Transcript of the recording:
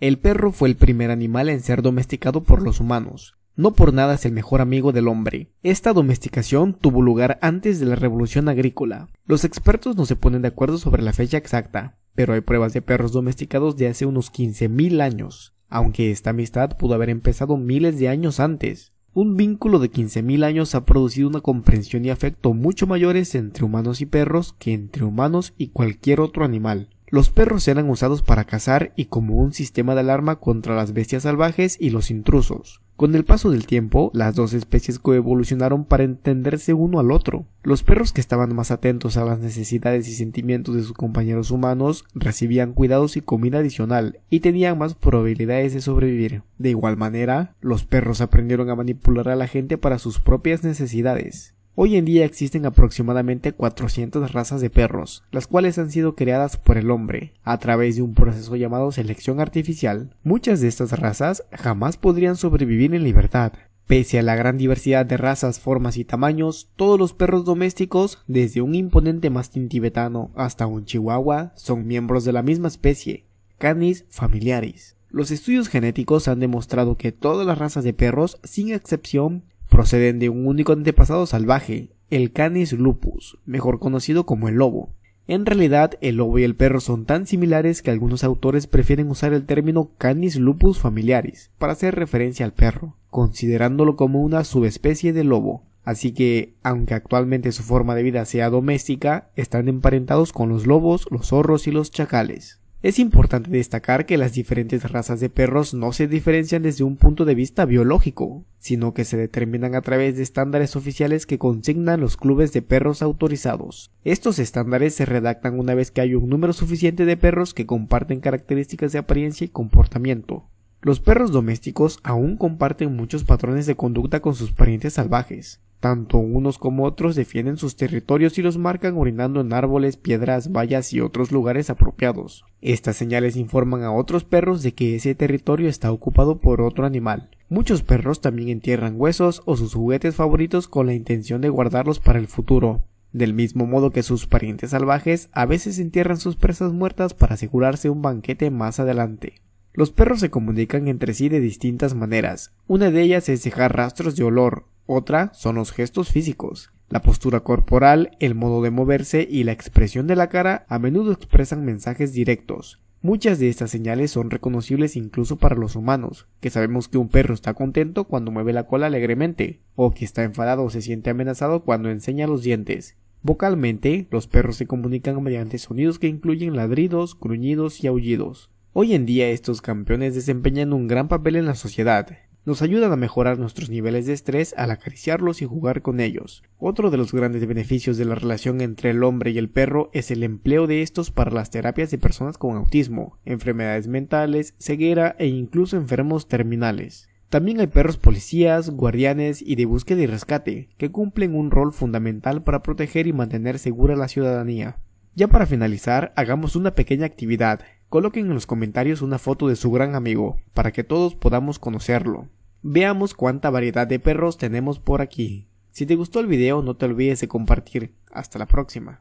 El perro fue el primer animal en ser domesticado por los humanos. No por nada es el mejor amigo del hombre. Esta domesticación tuvo lugar antes de la revolución agrícola. Los expertos no se ponen de acuerdo sobre la fecha exacta, pero hay pruebas de perros domesticados de hace unos 15.000 años, aunque esta amistad pudo haber empezado miles de años antes. Un vínculo de 15.000 años ha producido una comprensión y afecto mucho mayores entre humanos y perros que entre humanos y cualquier otro animal. Los perros eran usados para cazar y como un sistema de alarma contra las bestias salvajes y los intrusos. Con el paso del tiempo, las dos especies coevolucionaron para entenderse uno al otro. Los perros que estaban más atentos a las necesidades y sentimientos de sus compañeros humanos recibían cuidados y comida adicional y tenían más probabilidades de sobrevivir. De igual manera, los perros aprendieron a manipular a la gente para sus propias necesidades. Hoy en día existen aproximadamente 400 razas de perros, las cuales han sido creadas por el hombre a través de un proceso llamado selección artificial. Muchas de estas razas jamás podrían sobrevivir en libertad. Pese a la gran diversidad de razas, formas y tamaños, todos los perros domésticos, desde un imponente mastín tibetano hasta un chihuahua, son miembros de la misma especie, Canis familiaris. Los estudios genéticos han demostrado que todas las razas de perros, sin excepción, Proceden de un único antepasado salvaje, el Canis lupus, mejor conocido como el lobo. En realidad, el lobo y el perro son tan similares que algunos autores prefieren usar el término Canis lupus familiaris para hacer referencia al perro, considerándolo como una subespecie de lobo. Así que, aunque actualmente su forma de vida sea doméstica, están emparentados con los lobos, los zorros y los chacales. Es importante destacar que las diferentes razas de perros no se diferencian desde un punto de vista biológico, sino que se determinan a través de estándares oficiales que consignan los clubes de perros autorizados. Estos estándares se redactan una vez que hay un número suficiente de perros que comparten características de apariencia y comportamiento. Los perros domésticos aún comparten muchos patrones de conducta con sus parientes salvajes, tanto unos como otros defienden sus territorios y los marcan orinando en árboles, piedras, vallas y otros lugares apropiados. Estas señales informan a otros perros de que ese territorio está ocupado por otro animal. Muchos perros también entierran huesos o sus juguetes favoritos con la intención de guardarlos para el futuro. Del mismo modo que sus parientes salvajes a veces entierran sus presas muertas para asegurarse un banquete más adelante. Los perros se comunican entre sí de distintas maneras. Una de ellas es dejar rastros de olor, otra son los gestos físicos. La postura corporal, el modo de moverse y la expresión de la cara a menudo expresan mensajes directos. Muchas de estas señales son reconocibles incluso para los humanos, que sabemos que un perro está contento cuando mueve la cola alegremente, o que está enfadado o se siente amenazado cuando enseña los dientes. Vocalmente, los perros se comunican mediante sonidos que incluyen ladridos, gruñidos y aullidos. Hoy en día estos campeones desempeñan un gran papel en la sociedad, nos ayudan a mejorar nuestros niveles de estrés al acariciarlos y jugar con ellos. Otro de los grandes beneficios de la relación entre el hombre y el perro es el empleo de estos para las terapias de personas con autismo, enfermedades mentales, ceguera e incluso enfermos terminales. También hay perros policías, guardianes y de búsqueda y rescate, que cumplen un rol fundamental para proteger y mantener segura la ciudadanía. Ya para finalizar, hagamos una pequeña actividad. Coloquen en los comentarios una foto de su gran amigo, para que todos podamos conocerlo. Veamos cuánta variedad de perros tenemos por aquí. Si te gustó el video no te olvides de compartir. Hasta la próxima.